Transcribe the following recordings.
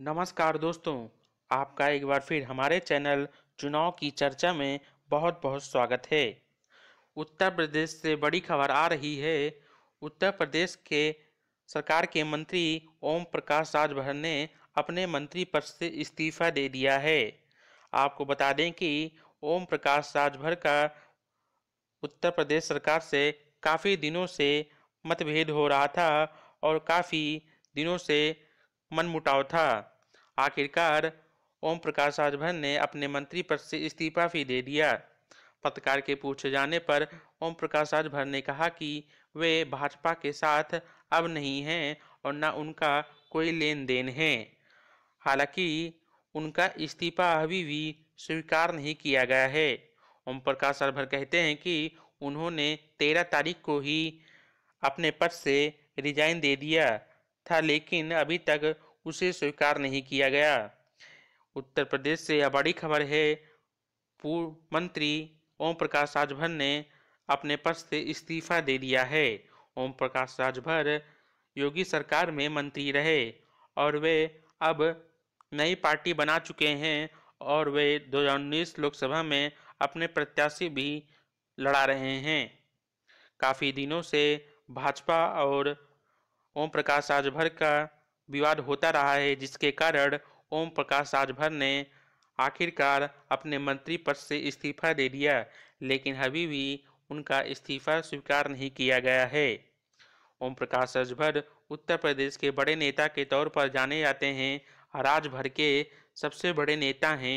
नमस्कार दोस्तों आपका एक बार फिर हमारे चैनल चुनाव की चर्चा में बहुत बहुत स्वागत है उत्तर प्रदेश से बड़ी खबर आ रही है उत्तर प्रदेश के सरकार के मंत्री ओम प्रकाश राजभर ने अपने मंत्री पद से इस्तीफा दे दिया है आपको बता दें कि ओम प्रकाश राजभर का उत्तर प्रदेश सरकार से काफ़ी दिनों से मतभेद हो रहा था और काफ़ी दिनों से मनमुटाव था आखिरकार ओम प्रकाश राजभर ने अपने मंत्री पद से इस्तीफा भी दे दिया पत्रकार के पूछे जाने पर ओम प्रकाश राजभर ने कहा कि वे भाजपा के साथ अब नहीं हैं और न उनका कोई लेन देन है हालांकि उनका इस्तीफा अभी भी स्वीकार नहीं किया गया है ओम प्रकाश राजभर कहते हैं कि उन्होंने तेरह तारीख को ही अपने पद से रिजाइन दे दिया था लेकिन अभी तक उसे स्वीकार नहीं किया गया उत्तर प्रदेश से यह बड़ी खबर है पूर्व मंत्री ओम प्रकाश राजभर ने अपने पद से इस्तीफा दे दिया है ओम प्रकाश राजभर योगी सरकार में मंत्री रहे और वे अब नई पार्टी बना चुके हैं और वे 2019 लोकसभा में अपने प्रत्याशी भी लड़ा रहे हैं काफ़ी दिनों से भाजपा और ओम प्रकाश राजभर का विवाद होता रहा है जिसके कारण ओम प्रकाश राजभर ने आखिरकार अपने मंत्री पद से इस्तीफा दे दिया लेकिन अभी भी उनका इस्तीफा स्वीकार नहीं किया गया है ओम प्रकाश राजभर उत्तर प्रदेश के बड़े नेता के तौर पर जाने जाते हैं राजभर के सबसे बड़े नेता हैं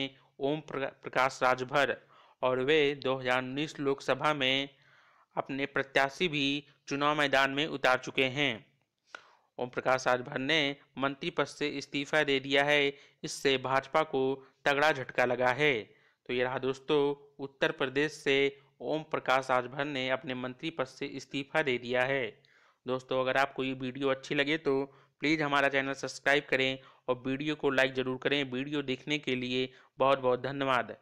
ओम प्रकाश राजभर और वे 2019 लोकसभा में अपने प्रत्याशी भी चुनाव मैदान में उतार चुके हैं ओम प्रकाश राजभर ने मंत्री पद से इस्तीफा दे दिया है इससे भाजपा को तगड़ा झटका लगा है तो ये रहा दोस्तों उत्तर प्रदेश से ओम प्रकाश राजभर ने अपने मंत्री पद से इस्तीफा दे दिया है दोस्तों अगर आपको ये वीडियो अच्छी लगे तो प्लीज़ हमारा चैनल सब्सक्राइब करें और वीडियो को लाइक ज़रूर करें वीडियो देखने के लिए बहुत बहुत धन्यवाद